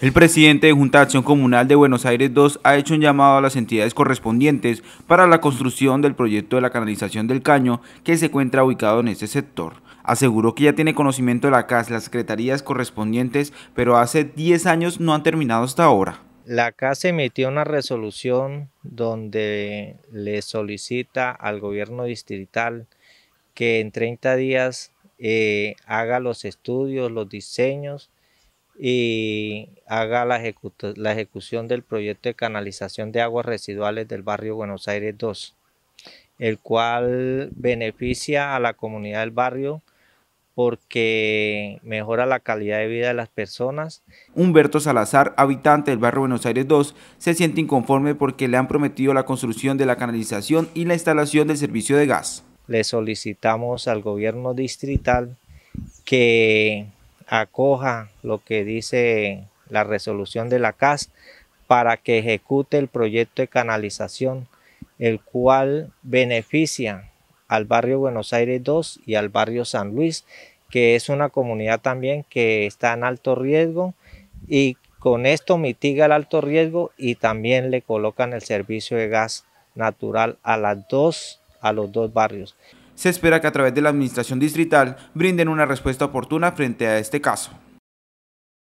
El presidente de Junta de Acción Comunal de Buenos Aires II ha hecho un llamado a las entidades correspondientes para la construcción del proyecto de la canalización del caño que se encuentra ubicado en este sector. Aseguró que ya tiene conocimiento de la CAS, las secretarías correspondientes, pero hace 10 años no han terminado hasta ahora. La CAS emitió una resolución donde le solicita al gobierno distrital que en 30 días eh, haga los estudios, los diseños, y haga la, la ejecución del proyecto de canalización de aguas residuales del barrio Buenos Aires 2, el cual beneficia a la comunidad del barrio porque mejora la calidad de vida de las personas. Humberto Salazar, habitante del barrio Buenos Aires 2, se siente inconforme porque le han prometido la construcción de la canalización y la instalación del servicio de gas. Le solicitamos al gobierno distrital que acoja lo que dice la resolución de la CAS para que ejecute el proyecto de canalización, el cual beneficia al barrio Buenos Aires 2 y al barrio San Luis, que es una comunidad también que está en alto riesgo y con esto mitiga el alto riesgo y también le colocan el servicio de gas natural a las dos a los dos barrios. Se espera que a través de la administración distrital brinden una respuesta oportuna frente a este caso.